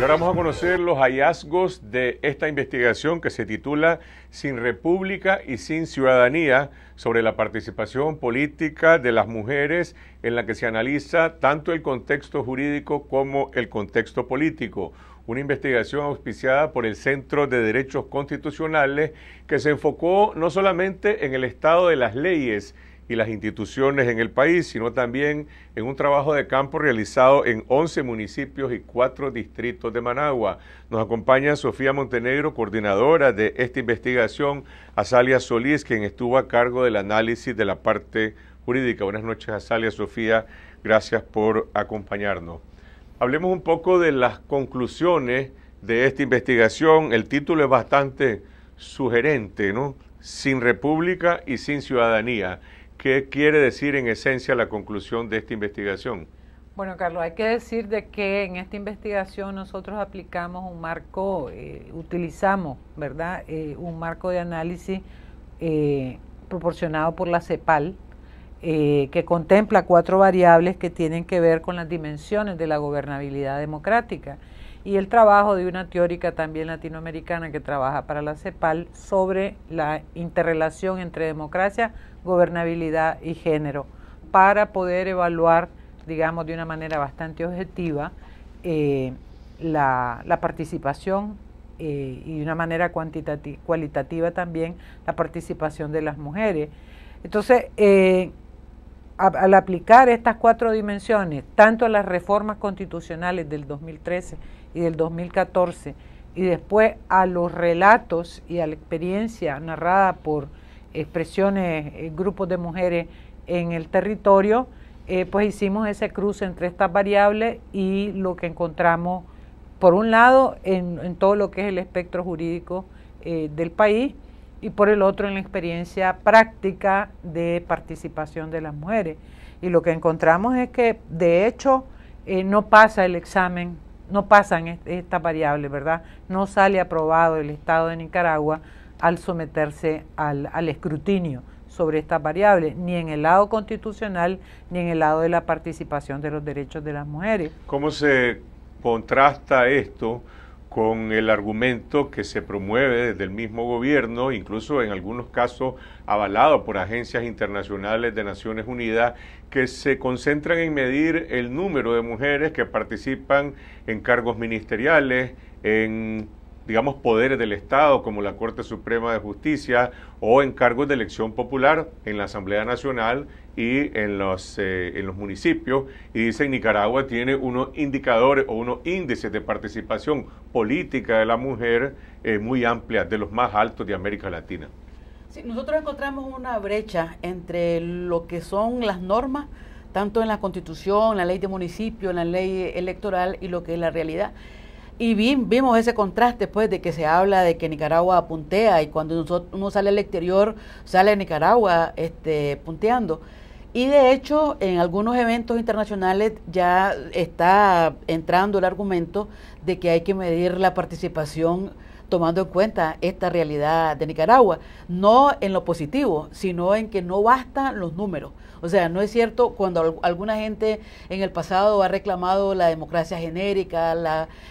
Y ahora vamos a conocer los hallazgos de esta investigación que se titula Sin República y sin Ciudadanía sobre la participación política de las mujeres en la que se analiza tanto el contexto jurídico como el contexto político una investigación auspiciada por el Centro de Derechos Constitucionales que se enfocó no solamente en el estado de las leyes, y las instituciones en el país, sino también en un trabajo de campo realizado en 11 municipios y 4 distritos de Managua. Nos acompaña Sofía Montenegro, coordinadora de esta investigación, Azalia Solís, quien estuvo a cargo del análisis de la parte jurídica. Buenas noches, Azalia, Sofía, gracias por acompañarnos. Hablemos un poco de las conclusiones de esta investigación. El título es bastante sugerente, ¿no? Sin república y sin ciudadanía. ¿Qué quiere decir en esencia la conclusión de esta investigación? Bueno, Carlos, hay que decir de que en esta investigación nosotros aplicamos un marco, eh, utilizamos, ¿verdad? Eh, un marco de análisis eh, proporcionado por la CEPAL, que contempla cuatro variables que tienen que ver con las dimensiones de la gobernabilidad democrática y el trabajo de una teórica también latinoamericana que trabaja para la CEPAL sobre la interrelación entre democracia, gobernabilidad y género, para poder evaluar, digamos, de una manera bastante objetiva eh, la, participación eh, y de una manera cualitativa también la participación de las mujeres. Entonces, eh, al aplicar estas cuatro dimensiones, tanto las reformas constitucionales del 2013 y del 2014, y después a los relatos y a la experiencia narrada por expresiones, eh, grupos de mujeres en el territorio, eh, pues hicimos ese cruce entre estas variables y lo que encontramos, por un lado, en, todo lo que es el espectro jurídico eh, del país y por el otro en la experiencia práctica de participación de las mujeres. Y lo que encontramos es que, de hecho, no pasa el examen, no pasan estas variables, ¿verdad? No sale aprobado el Estado de Nicaragua al someterse al, escrutinio sobre estas variables, ni en el lado constitucional ni en el lado de la participación de los derechos de las mujeres. ¿Cómo se contrasta esto con el argumento que se promueve desde el mismo gobierno, incluso en algunos casos avalado por agencias internacionales de Naciones Unidas, que se concentran en medir el número de mujeres que participan en cargos ministeriales, en digamos, poderes del Estado, como la Corte Suprema de Justicia, o encargos de elección popular en la Asamblea Nacional y en los, eh, en los municipios. Y dice, Nicaragua tiene unos indicadores o unos índices de participación política de la mujer eh, muy amplia de los más altos de América Latina. Sí, nosotros encontramos una brecha entre lo que son las normas, tanto en la Constitución, la ley de municipio, la ley electoral y lo que es la realidad. Y vimos ese contraste, pues, de que se habla de que Nicaragua puntea y cuando uno sale al exterior, sale Nicaragua este, punteando. Y de hecho, en algunos eventos internacionales ya está entrando el argumento de que hay que medir la participación tomando en cuenta esta realidad de Nicaragua, no en lo positivo, sino en que no bastan los números. O sea, no es cierto cuando alguna gente en el pasado ha reclamado la democracia genérica,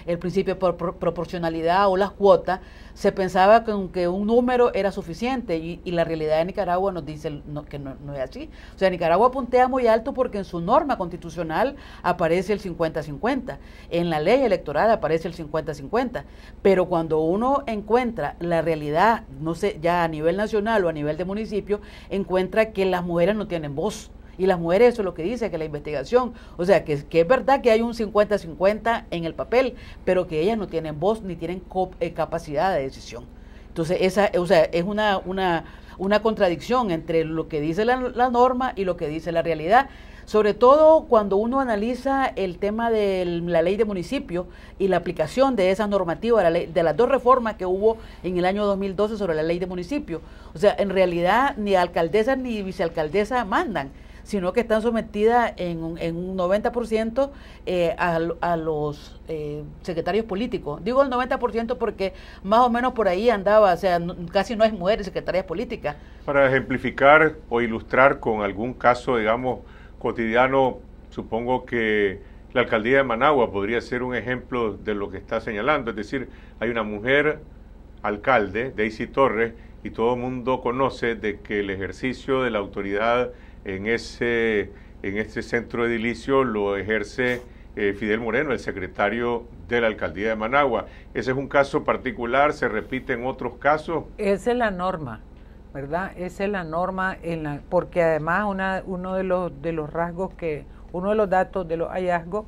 el principio de proporcionalidad o las cuotas, se pensaba que, un número era suficiente y, la realidad de Nicaragua nos dice que no, no, es así. O sea, Nicaragua puntea muy alto porque en su norma constitucional aparece el 50-50, en la ley electoral aparece el 50-50, pero cuando uno encuentra la realidad, no sé, ya a nivel nacional o a nivel de municipio, encuentra que las mujeres no tienen voz y las mujeres eso es lo que dice, que la investigación, o sea, que, es verdad que hay un 50-50 en el papel, pero que ellas no tienen voz ni tienen eh, capacidad de decisión. Entonces, esa, sea, es una, una, una contradicción entre lo que dice la, norma y lo que dice la realidad sobre todo cuando uno analiza el tema de la ley de municipio y la aplicación de esa normativa, de las dos reformas que hubo en el año 2012 sobre la ley de municipio. O sea, en realidad ni alcaldesa ni vicealcaldesa mandan sino que están sometidas en, un, 90% eh, a, los eh, secretarios políticos. Digo el 90% porque más o menos por ahí andaba, o sea, casi no hay mujeres secretarias políticas. Para ejemplificar o ilustrar con algún caso, digamos, cotidiano, supongo que la alcaldía de Managua podría ser un ejemplo de lo que está señalando, es decir, hay una mujer alcalde, Daisy Torres, y todo el mundo conoce de que el ejercicio de la autoridad en ese en este centro edilicio lo ejerce eh, Fidel Moreno, el secretario de la alcaldía de Managua. Ese es un caso particular, se repite en otros casos. Esa es la norma, ¿verdad? Esa es la norma, en la, porque además una, uno de los, de los rasgos que, uno de los datos de los hallazgos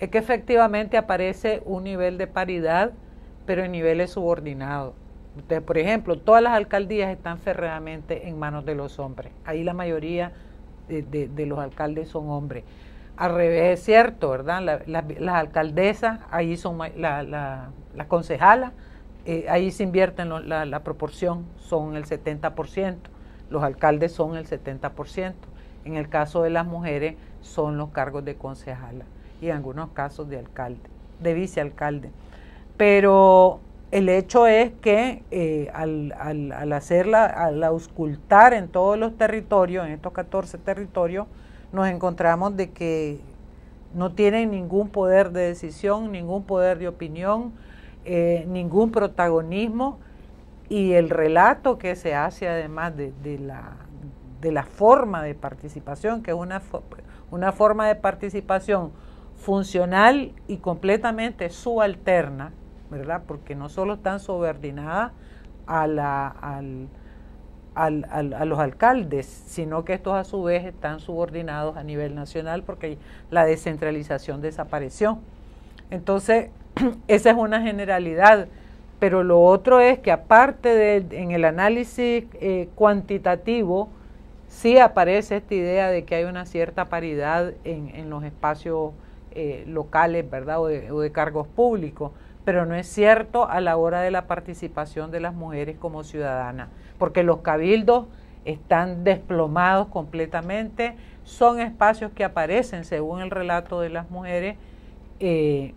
es que efectivamente aparece un nivel de paridad, pero en niveles subordinados. Entonces, por ejemplo, todas las alcaldías están ferreamente en manos de los hombres. Ahí la mayoría de, los alcaldes son hombres. Al revés es cierto, ¿verdad? las alcaldesas, ahí son la, las concejalas, eh, ahí se invierte la, proporción, son el 70%, los alcaldes son el 70%, en el caso de las mujeres son los cargos de concejala y en algunos casos de alcalde, de vicealcalde. Pero el hecho es que eh, al, hacerla, al auscultar en todos los territorios, en estos 14 territorios, nos encontramos de que no tienen ningún poder de decisión, ningún poder de opinión, eh, ningún protagonismo y el relato que se hace además de, de, la, forma de participación, que es una, una forma de participación funcional y completamente subalterna, porque no solo están subordinadas a, los alcaldes, sino que estos a su vez están subordinados a nivel nacional porque la descentralización desapareció. Entonces, esa es una generalidad, pero lo otro es que aparte de en el análisis eh, cuantitativo, sí aparece esta idea de que hay una cierta paridad en, los espacios eh, locales, o de, cargos públicos pero no es cierto a la hora de la participación de las mujeres como ciudadanas, porque los cabildos están desplomados completamente, son espacios que aparecen, según el relato de las mujeres, eh,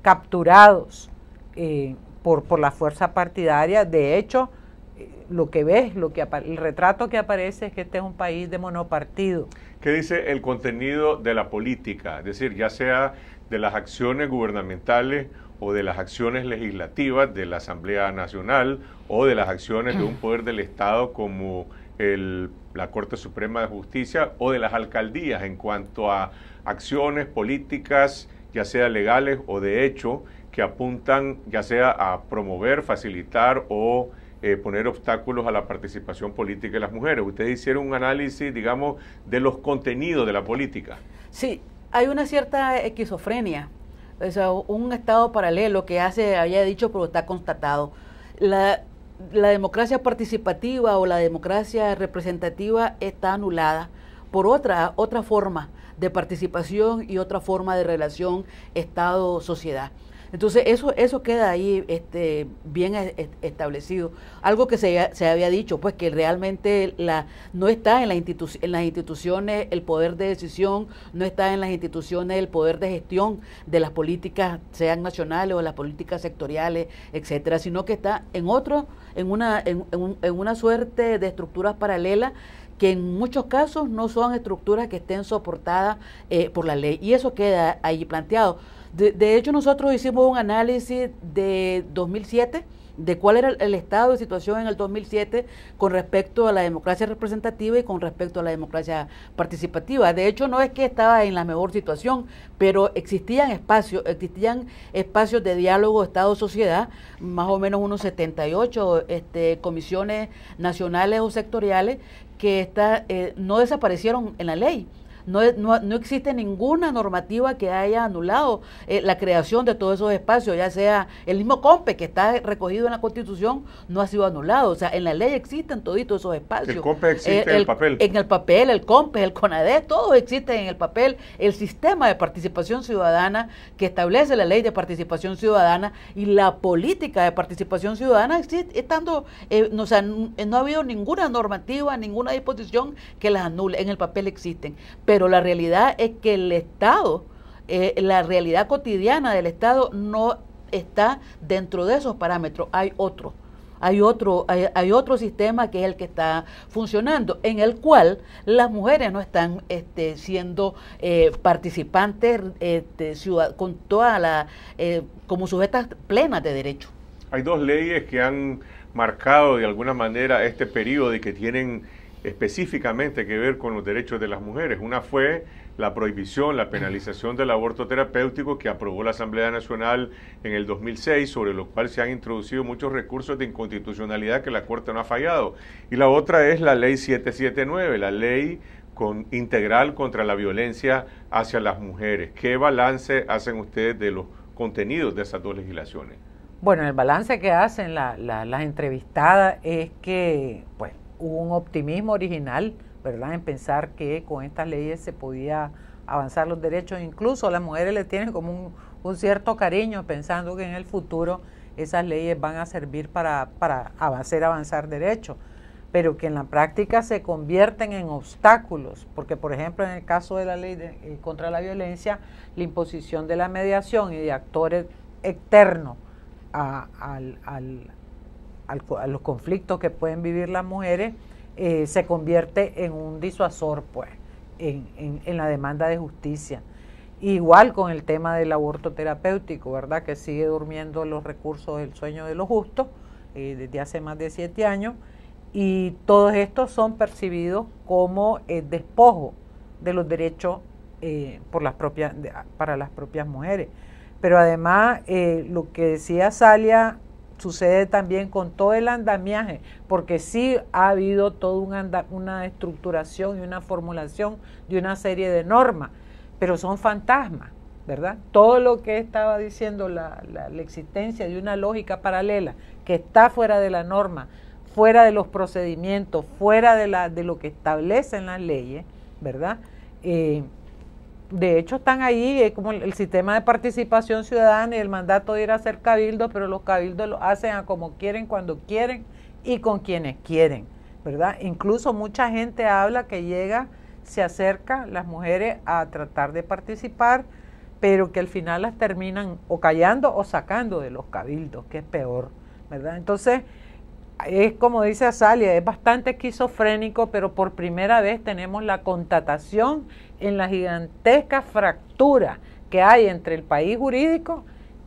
capturados eh, por, la fuerza partidaria. De hecho, eh, lo que ves, lo que el retrato que aparece es que este es un país de monopartido. ¿Qué dice el contenido de la política? Es decir, ya sea de las acciones gubernamentales o de las acciones legislativas de la Asamblea Nacional o de las acciones de un mm. poder del Estado como el, la Corte Suprema de Justicia o de las alcaldías en cuanto a acciones políticas, ya sea legales o de hecho, que apuntan ya sea a promover, facilitar o eh, poner obstáculos a la participación política de las mujeres. Ustedes hicieron un análisis, digamos, de los contenidos de la política. Sí, hay una cierta esquizofrenia o un estado paralelo que hace, había dicho, pero está constatado. La, la democracia participativa o la democracia representativa está anulada por otra, otra forma de participación y otra forma de relación Estado-sociedad. Entonces, eso, eso queda ahí este, bien establecido. Algo que se, había dicho, pues que realmente la, no está en, las instituciones el poder de decisión, no está en las instituciones el poder de gestión de las políticas, sean nacionales o las políticas sectoriales, etcétera, sino que está en otro, en una, en, una suerte de estructuras paralelas que en muchos casos no son estructuras que estén soportadas eh, por la ley. Y eso queda ahí planteado. De, hecho, nosotros hicimos un análisis de 2007 de cuál era el estado de situación en el 2007 con respecto a la democracia representativa y con respecto a la democracia participativa. De hecho, no es que estaba en la mejor situación, pero existían espacios, existían espacios de diálogo Estado-sociedad, más o menos unos 78 este, comisiones nacionales o sectoriales que eh, no desaparecieron en la ley no, no, no existe ninguna normativa que haya anulado eh, la creación de todos esos espacios, ya sea el mismo COMPE que está recogido en la Constitución, no ha sido anulado. O sea, en la ley existen toditos esos espacios. El COMPE existe eh, en el papel. En el papel, el COMPE, el CONADE, todo existe en el papel. El sistema de participación ciudadana que establece la ley de participación ciudadana y la política de participación ciudadana existe, estando, eh, no, o no ha habido ninguna normativa, ninguna disposición que las anule. En el papel existen pero la realidad es que el Estado, eh, la realidad cotidiana del Estado no está dentro de esos parámetros, hay otro. Hay otro, hay, otro sistema que es el que está funcionando, en el cual las mujeres no están este, siendo eh, participantes este, con toda la, eh, como sujetas plenas de derecho. Hay dos leyes que han marcado de alguna manera este periodo y que tienen específicamente que ver con los derechos de las mujeres. Una fue la prohibición, la penalización del aborto terapéutico que aprobó la Asamblea Nacional en el 2006, sobre lo cual se han introducido muchos recursos de inconstitucionalidad que la Corte no ha fallado. Y la otra es la Ley 779, la ley con, integral contra la violencia hacia las mujeres. ¿Qué balance hacen ustedes de los contenidos de esas dos legislaciones? Bueno, el balance que hacen las entrevistadas es que, pues, un optimismo original, ¿verdad? En pensar que con estas leyes se podía avanzar los derechos. Incluso las mujeres le tienen como un, cierto cariño pensando que en el futuro esas leyes van a servir para, hacer avanzar derechos, pero que en la práctica se convierten en obstáculos, porque por ejemplo en el caso de la ley eh, contra la violencia, la imposición de la mediación y de actores externos al, a los conflictos que pueden vivir las mujeres, eh, se convierte en un disuasor, pues, en, la demanda de justicia. Igual con el tema del aborto terapéutico, ¿verdad? Que sigue durmiendo los recursos del sueño de los justos eh, desde hace más de siete años. Y todos estos son percibidos como eh, despojo de los derechos por las propias, para las propias mujeres. Pero además, lo que decía Salia sucede también con todo el andamiaje, porque sí ha habido toda un una estructuración y una formulación de una serie de normas, pero son fantasmas, ¿verdad? Todo lo que estaba diciendo la, existencia de una lógica paralela que está fuera de la norma, fuera de los procedimientos, fuera de, la, de lo que establecen las leyes, ¿verdad? Eh, de hecho están ahí es como el, sistema de participación ciudadana y el mandato de ir a hacer cabildos, pero los cabildos lo hacen a como quieren, cuando quieren y con quienes quieren, ¿verdad? Incluso mucha gente habla que llega, se acerca las mujeres a tratar de participar, pero que al final las terminan o callando o sacando de los cabildos, que es peor, ¿verdad? Entonces, es como dice Azalia, es bastante esquizofrénico, pero por primera vez tenemos la contratación en la gigantesca fractura que hay entre el país jurídico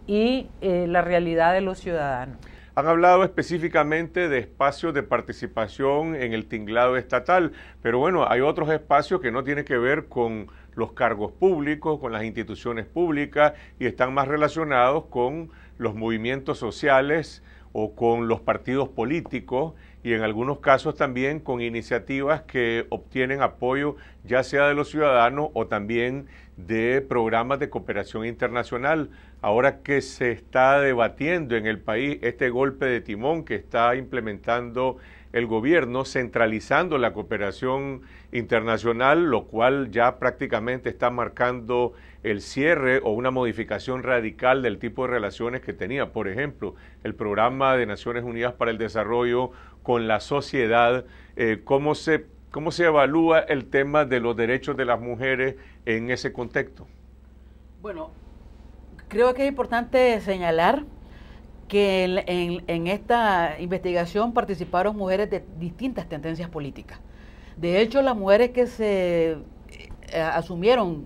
y eh, la realidad de los ciudadanos. Han hablado específicamente de espacios de participación en el tinglado estatal, pero bueno, hay otros espacios que no tienen que ver con los cargos públicos, con las instituciones públicas y están más relacionados con los movimientos sociales, o con los partidos políticos y en algunos casos también con iniciativas que obtienen apoyo ya sea de los ciudadanos o también de programas de cooperación internacional. Ahora que se está debatiendo en el país este golpe de timón que está implementando el gobierno, centralizando la cooperación internacional, lo cual ya prácticamente está marcando el cierre o una modificación radical del tipo de relaciones que tenía. Por ejemplo, el programa de Naciones Unidas para el Desarrollo con la sociedad, eh, cómo se evalúa el tema de los derechos de las mujeres en ese contexto? Bueno, creo que es importante señalar que en, esta investigación participaron mujeres de distintas tendencias políticas. De hecho, las mujeres que se eh, asumieron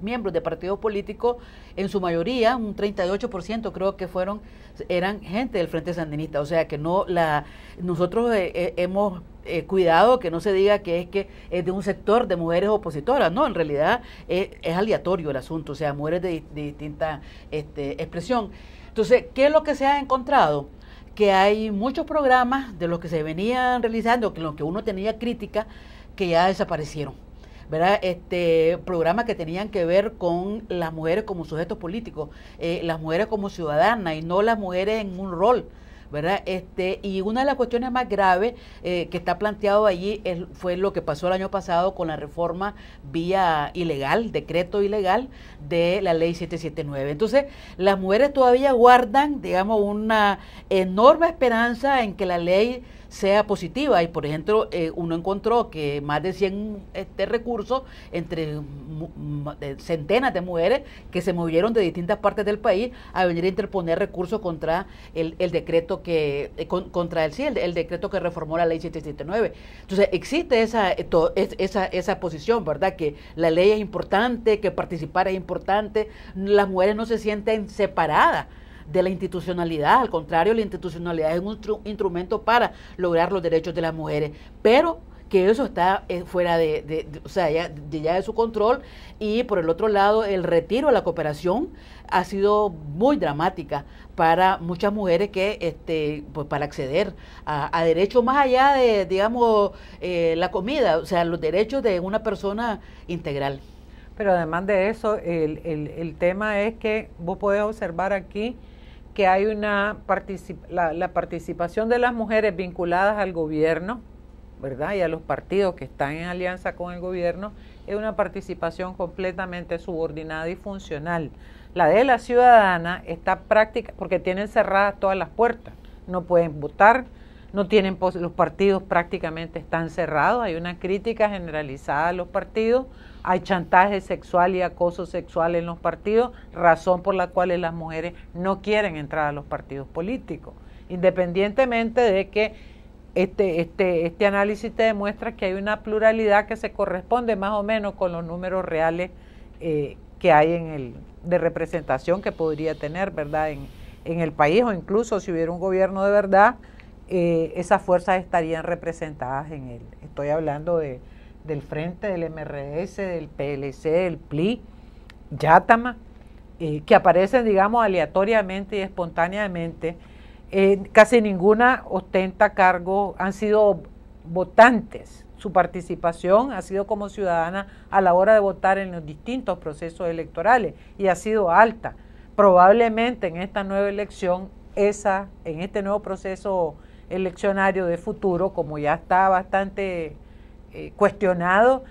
miembros de partidos políticos, en su mayoría, un 38% creo que fueron, eran gente del Frente Sandinista. O sea que no la nosotros eh, eh, hemos eh, cuidado que no se diga que es que es de un sector de mujeres opositoras, no, en realidad es, aleatorio el asunto, o sea, mujeres de, distinta este, expresión. Entonces, ¿qué es lo que se ha encontrado? Que hay muchos programas de los que se venían realizando, que los que uno tenía crítica, que ya desaparecieron ¿verdad? Este, programas que tenían que ver con las mujeres como sujetos políticos, eh, las mujeres como ciudadanas y no las mujeres en un rol. ¿verdad? Este, y una de las cuestiones más graves eh, que está planteado allí es, fue lo que pasó el año pasado con la reforma vía ilegal, decreto ilegal de la ley 779. Entonces, las mujeres todavía guardan, digamos, una enorme esperanza en que la ley sea positiva. Y por ejemplo, eh, uno encontró que más de 100 este, recursos entre centenas de mujeres que se movieron de distintas partes del país a venir a interponer recursos contra el, el decreto que, eh, contra el el, decreto que reformó la ley 779. Entonces, existe esa, eh, esa, esa posición, ¿verdad? Que la ley es importante, que participar es importante, las mujeres no se sienten separadas de la institucionalidad. Al contrario, la institucionalidad es un instrumento para lograr los derechos de las mujeres. Pero que eso está eh, fuera de, o sea, ya, de, su control y por el otro lado el retiro a la cooperación ha sido muy dramática para muchas mujeres que este pues para acceder a, a derechos más allá de digamos eh, la comida o sea los derechos de una persona integral pero además de eso el, el, el tema es que vos podés observar aquí que hay una la, la, participación de las mujeres vinculadas al gobierno, ¿verdad? Y a los partidos que están en alianza con el gobierno, es una participación completamente subordinada y funcional. La de la ciudadana está práctica, porque tienen cerradas todas las puertas, no pueden votar, no tienen los partidos prácticamente están cerrados, hay una crítica generalizada a los partidos hay chantaje sexual y acoso sexual en los partidos, razón por la cual las mujeres no quieren entrar a los partidos políticos, independientemente de que este, este, este análisis te demuestra que hay una pluralidad que se corresponde más o menos con los números reales eh, que hay en el, de representación que podría tener, ¿verdad? En, el país o incluso si hubiera un gobierno de verdad, eh, esas fuerzas estarían representadas en él. Estoy hablando de del Frente del MRS, del PLC, del PLI, Yatama, eh, que aparecen, digamos, aleatoriamente y espontáneamente. Eh, casi ninguna ostenta cargo, han sido votantes. Su participación ha sido como ciudadana a la hora de votar en los distintos procesos electorales y ha sido alta. Probablemente en esta nueva elección, esa, en este nuevo proceso eleccionario de futuro, como ya está bastante eh, cuestionado,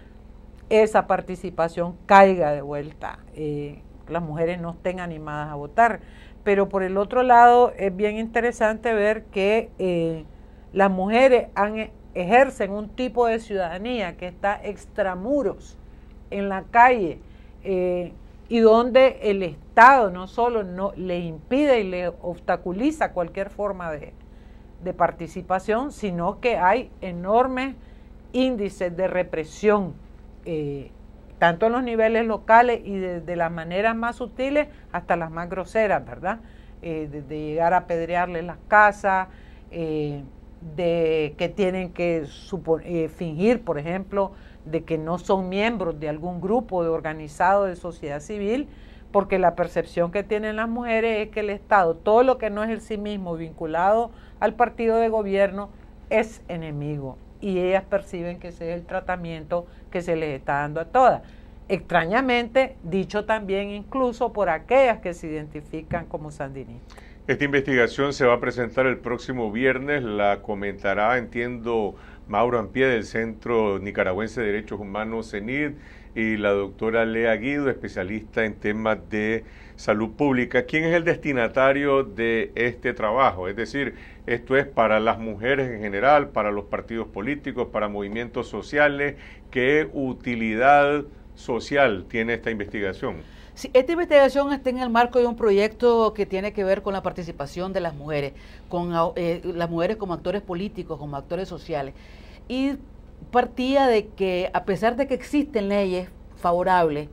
esa participación caiga de vuelta, eh, las mujeres no estén animadas a votar. Pero por el otro lado, es bien interesante ver que eh, las mujeres e, ejercen un tipo de ciudadanía que está extramuros en la calle y donde el Estado no solo no, le impide y le obstaculiza cualquier forma de participación, sino que hay enormes índices de represión, eh, tanto en los niveles locales y desde de las maneras más sutiles hasta las más groseras, ¿verdad? Eh, de, llegar a pedrearles las casas, eh, de que tienen que fingir, por ejemplo, de que no son miembros de algún grupo organizado de sociedad civil, porque la percepción que tienen las mujeres es que el Estado, todo lo que no es el sí mismo vinculado al partido de gobierno, es enemigo y ellas perciben que ese es el tratamiento que se les está dando a todas. Extrañamente, dicho también incluso por aquellas que se identifican como sandinistas. Esta investigación se va a presentar el próximo viernes, la comentará, entiendo, Mauro Ampie del Centro Nicaragüense de Derechos Humanos, CENID y la doctora Lea Guido, especialista en temas de salud pública. ¿Quién es el destinatario de este trabajo? Es decir, esto es para las mujeres en general, para los partidos políticos, para movimientos sociales. ¿Qué utilidad social tiene esta investigación? Sí, esta investigación está en el marco de un proyecto que tiene que ver con la participación de las mujeres, con eh, las mujeres como actores políticos, como actores sociales. Y partía de que a pesar de que existen leyes favorables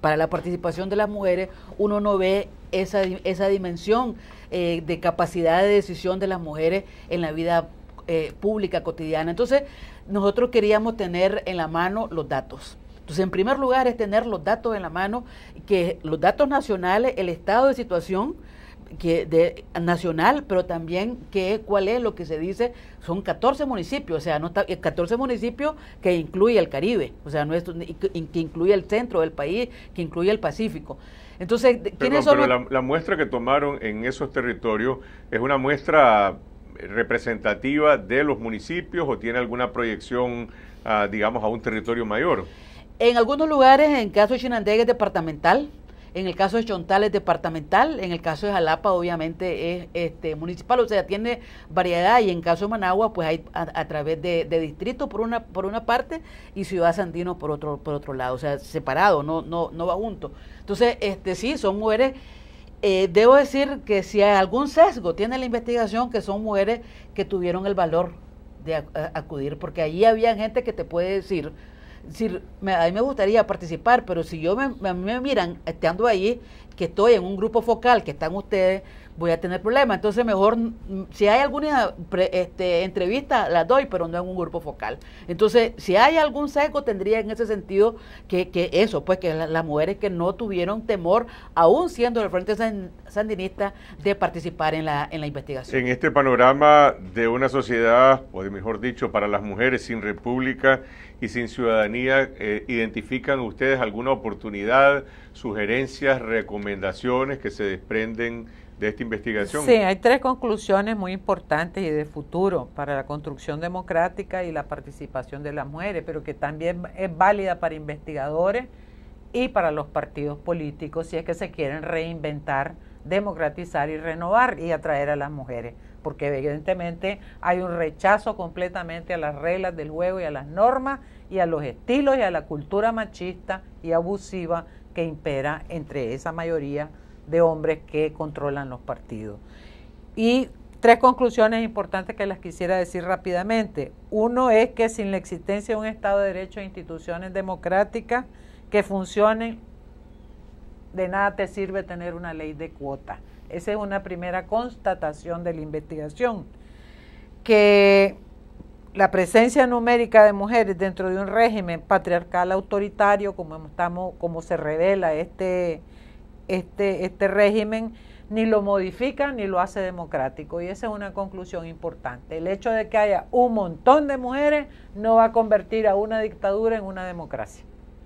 para la participación de las mujeres, uno no ve esa, esa dimensión eh, de capacidad de decisión de las mujeres en la vida eh, pública cotidiana. Entonces, nosotros queríamos tener en la mano los datos. Entonces, en primer lugar es tener los datos en la mano, que los datos nacionales, el estado de situación, que de nacional, pero también que cuál es lo que se dice, son 14 municipios, o sea, no 14 eh, municipios que incluye el Caribe, o sea, no que incluye el centro del país, que incluye el Pacífico. Entonces, ¿quiénes son? la, muestra que tomaron en esos territorios es una muestra representativa de los municipios o tiene alguna proyección, ah, digamos, a un territorio mayor. En algunos lugares, en caso de Chinandega es departamental, en el caso de Chontal es departamental, en el caso de Jalapa obviamente es este municipal, o sea, tiene variedad y en caso de Managua pues hay a, través de, distrito por una por una parte y Ciudad Sandino por otro por otro lado, o sea, separado, no no no va junto. Entonces, este sí, son mujeres eh, debo decir que si hay algún sesgo tiene la investigación que son mujeres que tuvieron el valor de acudir, porque ahí había gente que te puede decir, a mí me gustaría participar, pero si yo me, me miran estando ahí, que estoy en un grupo focal, que están ustedes, voy a tener problemas. Entonces, mejor, mm, si hay alguna este, entrevista, la doy, pero no en un grupo focal. Entonces, si hay algún sesgo, tendría en ese sentido que, que eso, pues que las mujeres que no tuvieron temor, aún siendo del Frente Sandinista, de participar en la, en la investigación. En este panorama de una sociedad, o de mejor dicho, para las mujeres sin república, y sin ciudadanía, eh, ¿identifican ustedes alguna oportunidad, sugerencias, recomendaciones que se desprenden de esta investigación? Sí, hay tres conclusiones muy importantes y de futuro para la construcción democrática y la participación de las mujeres, pero que también es válida para investigadores y para los partidos políticos si es que se quieren reinventar, democratizar y renovar y atraer a las mujeres porque evidentemente hay un rechazo completamente a las reglas del juego y a las normas y a los estilos y a la cultura machista y abusiva que impera entre esa mayoría de hombres que controlan los partidos. Y tres conclusiones importantes que las quisiera decir rápidamente. Uno es que sin la existencia de un Estado de Derecho e instituciones democráticas que funcionen, de nada te sirve tener una ley de cuotas esa es una primera constatación de la investigación. Que la presencia numérica de mujeres dentro de un régimen patriarcal autoritario, como, estamos, como se revela este, este, este régimen, ni lo modifica ni lo hace democrático. Y esa es una conclusión importante. El hecho de que haya un montón de mujeres no va a convertir a una dictadura en una democracia,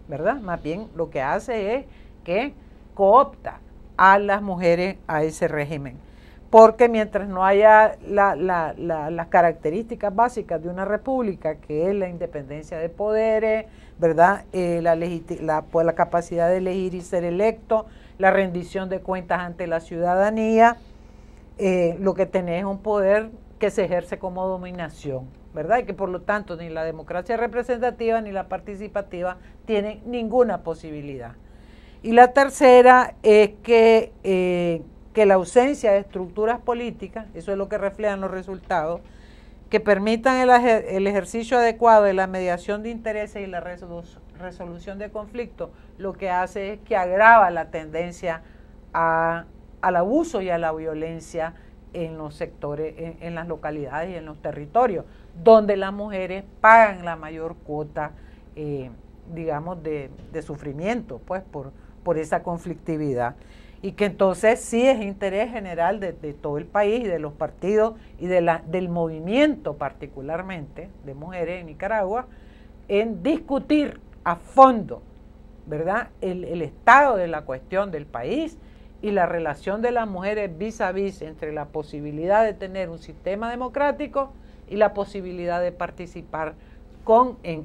¿verdad? Más bien lo que hace es que coopta a las mujeres a ese régimen. Porque mientras no haya las características básicas de una república, que es la independencia de poderes, ¿verdad? Eh, pues, la, capacidad de elegir y ser electo, la rendición de cuentas ante la ciudadanía, eh, lo que tenés es un poder que se ejerce como dominación, ¿verdad? Y que por lo tanto ni la democracia representativa ni la participativa tienen ninguna posibilidad. Y la tercera es que, eh, que la ausencia de estructuras políticas, eso es lo que reflejan los resultados, que permitan el, ejercicio adecuado de la mediación de intereses y la resolución de conflictos, lo que hace es que agrava la tendencia al abuso y a la violencia en los sectores, en, las localidades y en los territorios, donde las mujeres pagan la mayor cuota, eh, digamos, de, de sufrimiento, pues, por, por esa conflictividad y que entonces sí es interés general de, todo el país y de los partidos y de la, del movimiento particularmente de mujeres en Nicaragua en discutir a fondo, ¿verdad?, el, el estado de la cuestión del país y la relación de las mujeres vis a vis entre la posibilidad de tener un sistema democrático y la posibilidad de participar con, en,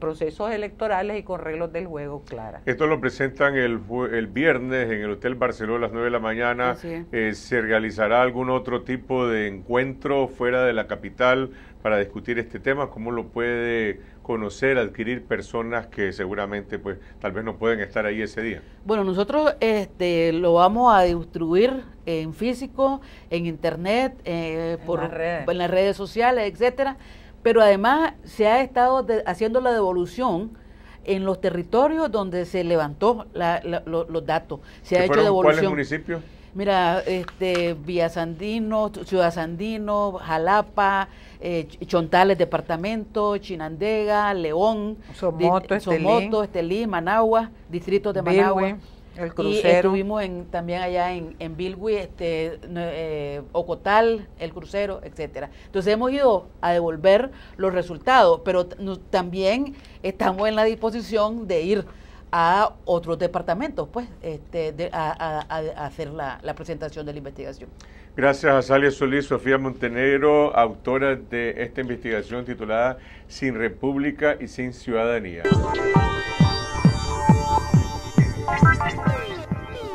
procesos electorales y con reglas del juego claras. Esto lo presentan el, el viernes en el Hotel Barcelona a las 9 de la mañana. Eh, ¿Se realizará algún otro tipo de encuentro fuera de la capital para discutir este tema? ¿Cómo lo puede conocer, adquirir personas que seguramente pues tal vez no pueden estar ahí ese día? Bueno, nosotros este, lo vamos a distribuir en físico, en internet, eh, en por, en las redes sociales, etcétera pero además se ha estado haciendo la devolución en los territorios donde se levantó los datos. Se ha hecho devolución. Mira, este, Villa Sandino, Ciudad Sandino, Jalapa, eh, Chontales Departamento, Chinandega, León, Somoto, Estelí. Managua, Distrito de Managua. El crucero. Y estuvimos también allá en, en Bilwi, este, eh, Ocotal, el crucero, etcétera. Entonces hemos ido a devolver los resultados, pero también estamos en la disposición de ir a otros departamentos, pues, este, a, hacer la, la, presentación de la investigación. Gracias a Salia Solís, Sofía Montenegro, autora de esta investigación titulada Sin República y Sin Ciudadanía. Thank you.